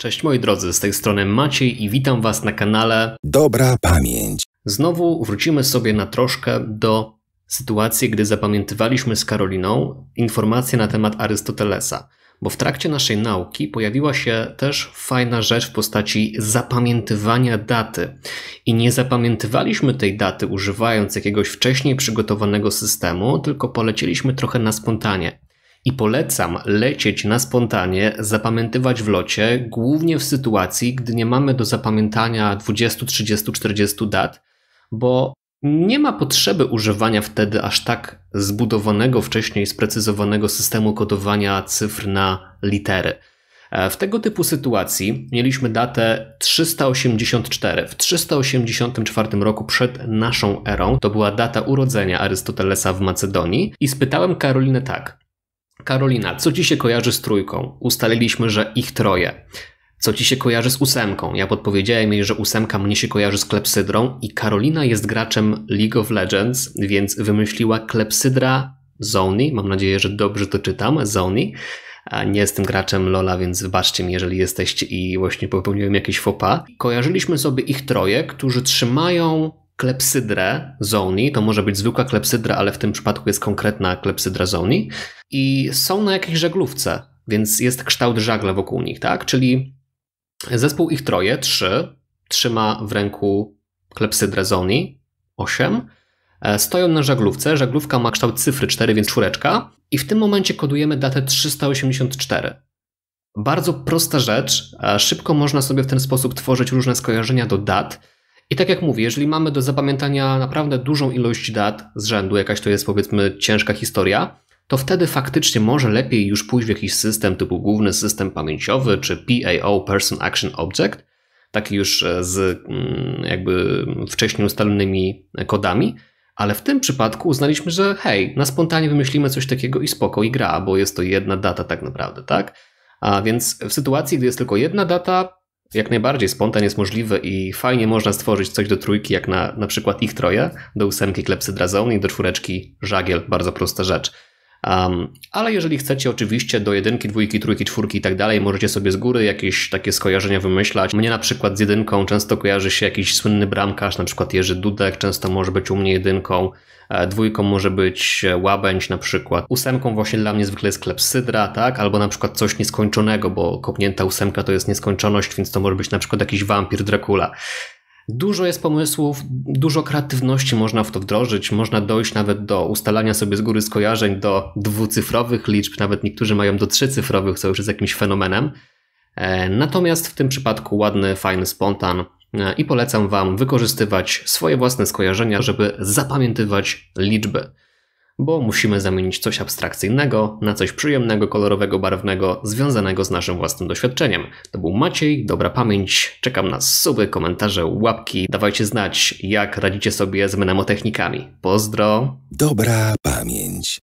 Cześć moi drodzy, z tej strony Maciej i witam Was na kanale Dobra Pamięć. Znowu wrócimy sobie na troszkę do sytuacji, gdy zapamiętywaliśmy z Karoliną informacje na temat Arystotelesa, bo w trakcie naszej nauki pojawiła się też fajna rzecz w postaci zapamiętywania daty. I nie zapamiętywaliśmy tej daty używając jakiegoś wcześniej przygotowanego systemu, tylko polecieliśmy trochę na spontanie. I polecam lecieć na spontanie, zapamiętywać w locie, głównie w sytuacji, gdy nie mamy do zapamiętania 20, 30, 40 dat, bo nie ma potrzeby używania wtedy aż tak zbudowanego wcześniej, sprecyzowanego systemu kodowania cyfr na litery. E, w tego typu sytuacji mieliśmy datę 384. W 384 roku przed naszą erą to była data urodzenia Arystotelesa w Macedonii i spytałem Karolinę tak. Karolina, co ci się kojarzy z trójką? Ustaliliśmy, że ich troje. Co ci się kojarzy z ósemką? Ja podpowiedziałem jej, że ósemka mnie się kojarzy z klepsydrą i Karolina jest graczem League of Legends, więc wymyśliła klepsydra Zoni. Mam nadzieję, że dobrze to czytam, Zoni. Nie jestem graczem Lola, więc wybaczcie mi, jeżeli jesteście i właśnie popełniłem jakieś faux Kojarzyliśmy sobie ich troje, którzy trzymają klepsydrę Zoni, to może być zwykła klepsydra, ale w tym przypadku jest konkretna klepsydra Zoni, i są na jakiejś żaglówce, więc jest kształt żagla wokół nich, tak? Czyli zespół ich troje, trzy, trzyma w ręku klepsydrę Zoni, osiem, e, stoją na żaglówce, żaglówka ma kształt cyfry 4, więc czwóreczka, i w tym momencie kodujemy datę 384. Bardzo prosta rzecz, e, szybko można sobie w ten sposób tworzyć różne skojarzenia do dat, i tak jak mówię, jeżeli mamy do zapamiętania naprawdę dużą ilość dat z rzędu, jakaś to jest powiedzmy ciężka historia, to wtedy faktycznie może lepiej już pójść w jakiś system typu główny system pamięciowy czy PAO Person Action Object, taki już e, z mm, jakby wcześniej ustalonymi kodami, ale w tym przypadku uznaliśmy, że hej, na spontanie wymyślimy coś takiego i spoko, i gra, bo jest to jedna data tak naprawdę, tak? A więc w sytuacji, gdy jest tylko jedna data, jak najbardziej spontan jest możliwy i fajnie można stworzyć coś do trójki, jak na, na przykład ich troje, do ósemki klepsy zone i do czwóreczki żagiel, bardzo prosta rzecz. Um, ale jeżeli chcecie oczywiście do jedynki, dwójki, trójki, czwórki i tak dalej, możecie sobie z góry jakieś takie skojarzenia wymyślać. Mnie na przykład z jedynką często kojarzy się jakiś słynny bramkarz, na przykład Jerzy Dudek, często może być u mnie jedynką, e, dwójką może być e, Łabędź na przykład, ósemką właśnie dla mnie zwykle jest klepsydra, tak, albo na przykład coś nieskończonego, bo kopnięta ósemka to jest nieskończoność, więc to może być na przykład jakiś wampir Dracula. Dużo jest pomysłów, dużo kreatywności można w to wdrożyć, można dojść nawet do ustalania sobie z góry skojarzeń do dwucyfrowych liczb, nawet niektórzy mają do trzycyfrowych, co już jest jakimś fenomenem. E, natomiast w tym przypadku ładny, fajny spontan e, i polecam Wam wykorzystywać swoje własne skojarzenia, żeby zapamiętywać liczby bo musimy zamienić coś abstrakcyjnego na coś przyjemnego, kolorowego, barwnego, związanego z naszym własnym doświadczeniem. To był Maciej, dobra pamięć. Czekam na suby, komentarze, łapki. Dawajcie znać, jak radzicie sobie z mnemotechnikami. Pozdro. Dobra pamięć.